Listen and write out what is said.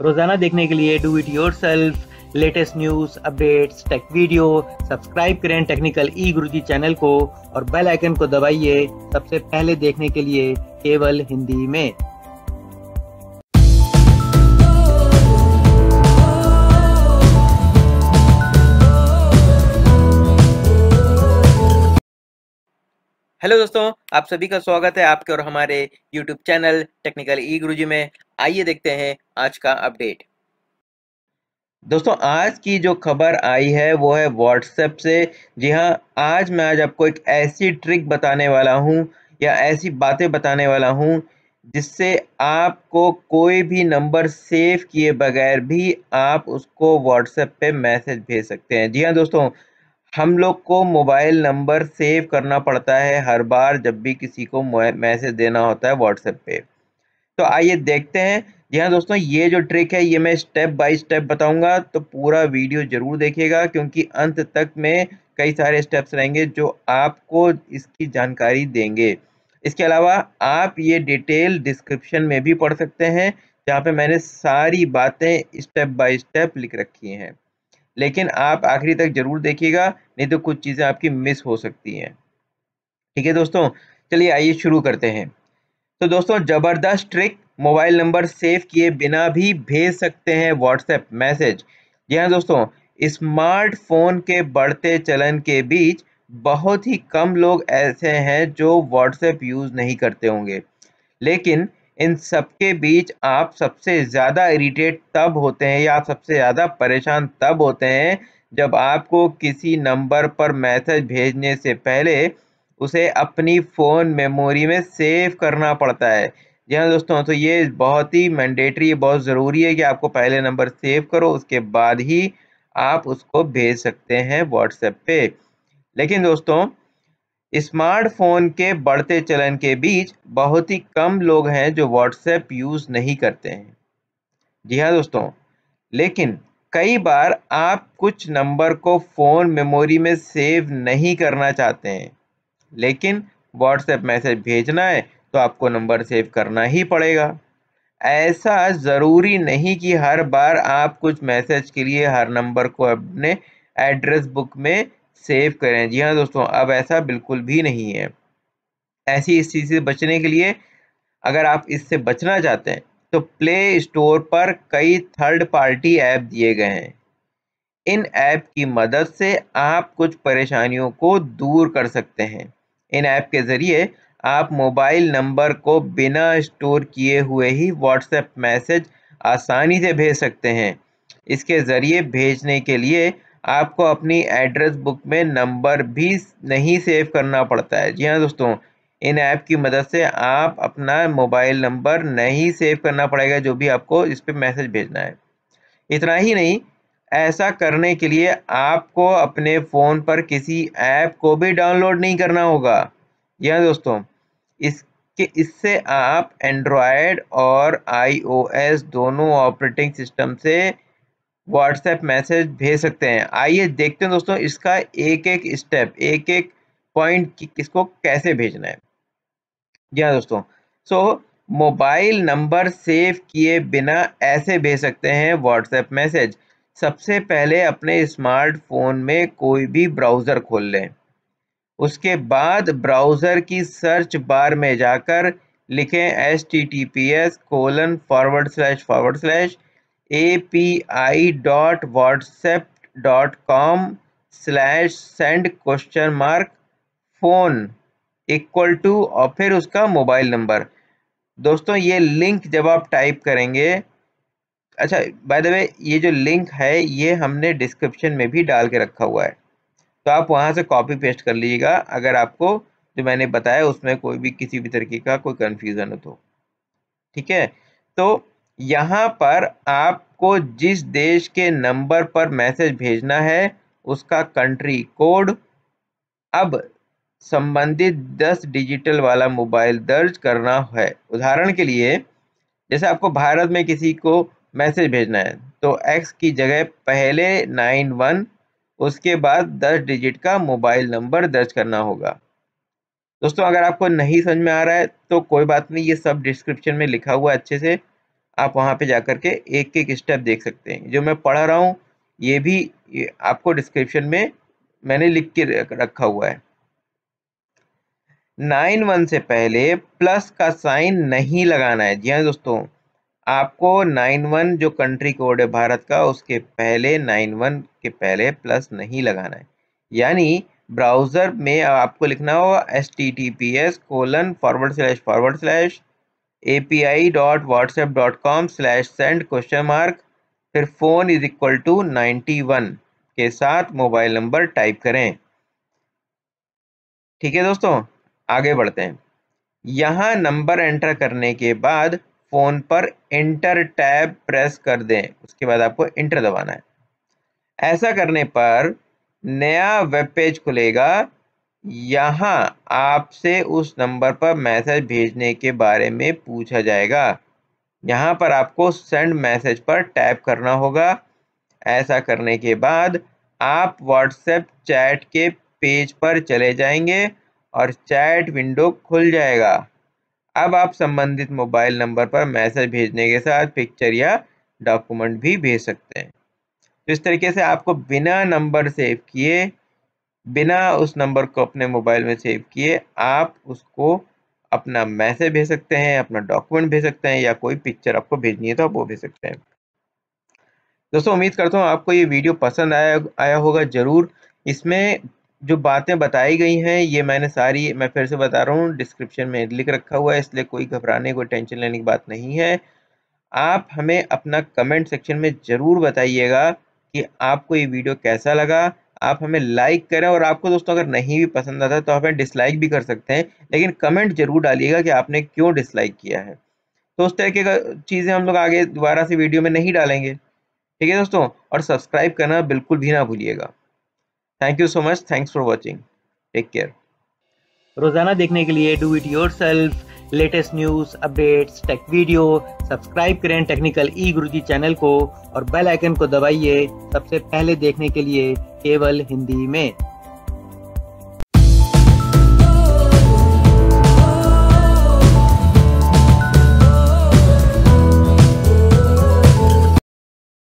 रोजाना देखने के लिए do it yourself latest news updates tech video subscribe करें technical E e Guruji channel को और बेल आइकन को दबाइए सबसे पहले देखने के लिए केवल हिंदी में हेलो दोस्तों आप सभी का स्वागत है आपके और हमारे YouTube channel technical E Guruji में आइए देखते हैं आज का अपडेट दोस्तों आज की जो खबर आई है वो है व्हाट्सएप से जी हाँ आज मैं आज आपको एक ऐसी ट्रिक बताने वाला हूँ या ऐसी बातें बताने वाला हूँ जिससे आपको कोई भी नंबर सेव किए बगैर भी आप उसको व्हाट्सएप पे मैसेज भेज सकते हैं जी हाँ दोस्तों हम लोग को मोबाइल नंबर सेव करना पड़ता है हर बार जब भी किसी को मैसेज देना होता है व्हाट्सएप पे तो आइए देखते हैं जी हाँ दोस्तों ये जो ट्रिक है ये मैं स्टेप बाय स्टेप बताऊंगा तो पूरा वीडियो ज़रूर देखिएगा क्योंकि अंत तक में कई सारे स्टेप्स रहेंगे जो आपको इसकी जानकारी देंगे इसके अलावा आप ये डिटेल डिस्क्रिप्शन में भी पढ़ सकते हैं जहाँ पे मैंने सारी बातें स्टेप बाय स्टेप लिख रखी हैं लेकिन आप आखिरी तक जरूर देखिएगा नहीं तो कुछ चीज़ें आपकी मिस हो सकती हैं ठीक है दोस्तों चलिए आइए शुरू करते हैं तो दोस्तों ज़बरदस्त ट्रिक मोबाइल नंबर सेव किए बिना भी भेज सकते हैं व्हाट्सएप मैसेज जी हाँ दोस्तों स्मार्टफोन के बढ़ते चलन के बीच बहुत ही कम लोग ऐसे हैं जो व्हाट्सएप यूज़ नहीं करते होंगे लेकिन इन सबके बीच आप सबसे ज़्यादा इरिटेट तब होते हैं या आप सबसे ज़्यादा परेशान तब होते हैं जब आपको किसी नंबर पर मैसेज भेजने से पहले उसे अपनी फ़ोन मेमोरी में सेव करना पड़ता है जी हाँ दोस्तों तो ये बहुत ही मैंडेटरी बहुत ज़रूरी है कि आपको पहले नंबर सेव करो उसके बाद ही आप उसको भेज सकते हैं व्हाट्सएप पे लेकिन दोस्तों स्मार्टफोन के बढ़ते चलन के बीच बहुत ही कम लोग हैं जो व्हाट्सएप यूज़ नहीं करते हैं जी हाँ दोस्तों लेकिन कई बार आप कुछ नंबर को फ़ोन मेमोरी में सेव नहीं करना चाहते हैं लेकिन व्हाट्सएप मैसेज भेजना है तो आपको नंबर सेव करना ही पड़ेगा ऐसा ज़रूरी नहीं कि हर बार आप कुछ मैसेज के लिए हर नंबर को अपने एड्रेस बुक में सेव करें जी हाँ दोस्तों अब ऐसा बिल्कुल भी नहीं है ऐसी इस चीज़ से बचने के लिए अगर आप इससे बचना चाहते हैं तो प्ले स्टोर पर कई थर्ड पार्टी ऐप दिए गए हैं इन ऐप की मदद से आप कुछ परेशानियों को दूर कर सकते हैं इन ऐप के ज़रिए आप मोबाइल नंबर को बिना स्टोर किए हुए ही व्हाट्सएप मैसेज आसानी से भेज सकते हैं इसके ज़रिए भेजने के लिए आपको अपनी एड्रेस बुक में नंबर भी नहीं सेव करना पड़ता है जी हाँ दोस्तों इन ऐप की मदद से आप अपना मोबाइल नंबर नहीं सेव करना पड़ेगा जो भी आपको इस पर मैसेज भेजना है इतना ही नहीं ऐसा करने के लिए आपको अपने फ़ोन पर किसी ऐप को भी डाउनलोड नहीं करना होगा जी हाँ दोस्तों इसके इससे आप एंड्रॉयड और आईओएस दोनों ऑपरेटिंग सिस्टम से व्हाट्सएप मैसेज भेज सकते हैं आइए देखते हैं दोस्तों इसका एक एक स्टेप एक एक पॉइंट कि किसको कैसे भेजना है जी हाँ दोस्तों सो मोबाइल नंबर सेव किए बिना ऐसे भेज सकते हैं व्हाट्सएप मैसेज सबसे पहले अपने स्मार्टफोन में कोई भी ब्राउज़र खोल लें उसके बाद ब्राउज़र की सर्च बार में जाकर लिखें https T T P S colon forward slash forward slash A P I dot WhatsApp dot com slash send question mark phone equal to और फिर उसका मोबाइल नंबर दोस्तों ये लिंक जब आप टाइप करेंगे अच्छा बाय द वे ये जो लिंक है ये हमने डिस्क्रिप्शन में भी डाल के रखा हुआ है तो आप वहाँ से कॉपी पेस्ट कर लीजिएगा अगर आपको जो मैंने बताया उसमें कोई भी किसी भी तरीके का कोई कन्फ्यूज़न हो तो ठीक है तो यहाँ पर आपको जिस देश के नंबर पर मैसेज भेजना है उसका कंट्री कोड अब संबंधित 10 डिजिटल वाला मोबाइल दर्ज करना है उदाहरण के लिए जैसे आपको भारत में किसी को मैसेज भेजना है तो एक्स की जगह पहले नाइन वन उसके बाद दस डिजिट का मोबाइल नंबर दर्ज करना होगा दोस्तों अगर आपको नहीं समझ में आ रहा है तो कोई बात नहीं ये सब डिस्क्रिप्शन में लिखा हुआ अच्छे से आप वहाँ पे जाकर के एक एक स्टेप देख सकते हैं जो मैं पढ़ा रहा हूँ ये भी ये आपको डिस्क्रिप्शन में मैंने लिख के रखा हुआ है नाइन वन से पहले प्लस का साइन नहीं लगाना है जी हाँ दोस्तों आपको नाइन वन जो कंट्री कोड है भारत का उसके पहले नाइन वन के पहले प्लस नहीं लगाना है यानी ब्राउज़र में आपको लिखना होगा S T T P S colon forward slash forward slash A P I dot WhatsApp dot com slash send question mark फिर phone is equal to ninety one के साथ मोबाइल नंबर टाइप करें ठीक है दोस्तों आगे बढ़ते हैं यहाँ नंबर एंटर करने के बाद फ़ोन पर इंटर टैब प्रेस कर दें उसके बाद आपको इंटर दबाना है ऐसा करने पर नया वेब पेज खुलेगा यहाँ आपसे उस नंबर पर मैसेज भेजने के बारे में पूछा जाएगा यहाँ पर आपको सेंड मैसेज पर टैप करना होगा ऐसा करने के बाद आप व्हाट्सएप चैट के पेज पर चले जाएंगे और चैट विंडो खुल जाएगा अब आप संबंधित मोबाइल नंबर पर मैसेज भेजने के साथ पिक्चर या डॉक्यूमेंट भी भेज सकते हैं तो इस तरीके से आपको बिना नंबर सेव किए बिना उस नंबर को अपने मोबाइल में सेव किए आप उसको अपना मैसेज भेज सकते हैं अपना डॉक्यूमेंट भेज सकते हैं या कोई पिक्चर आपको भेजनी है तो आप वो भेज सकते हैं दोस्तों उम्मीद करता हूँ आपको ये वीडियो पसंद आया आया होगा ज़रूर इसमें जो बातें बताई गई हैं ये मैंने सारी मैं फिर से बता रहा हूँ डिस्क्रिप्शन में लिख रखा हुआ है इसलिए कोई घबराने कोई टेंशन लेने की बात नहीं है आप हमें अपना कमेंट सेक्शन में ज़रूर बताइएगा कि आपको ये वीडियो कैसा लगा आप हमें लाइक करें और आपको दोस्तों अगर नहीं भी पसंद आता तो आप डिसलाइक भी कर सकते हैं लेकिन कमेंट जरूर डालिएगा कि आपने क्यों डिसलाइक किया है तो उस तरीके का चीज़ें हम लोग आगे दोबारा से वीडियो में नहीं डालेंगे ठीक है दोस्तों और सब्सक्राइब करना बिल्कुल भी ना भूलिएगा thank you so much thanks for watching take care रोजाना देखने के लिए do it yourself latest news updates tech video subscribe करें टेक्निकल ई जी चैनल को और बेल आइकन को दबाइए सबसे पहले देखने के लिए केवल हिंदी में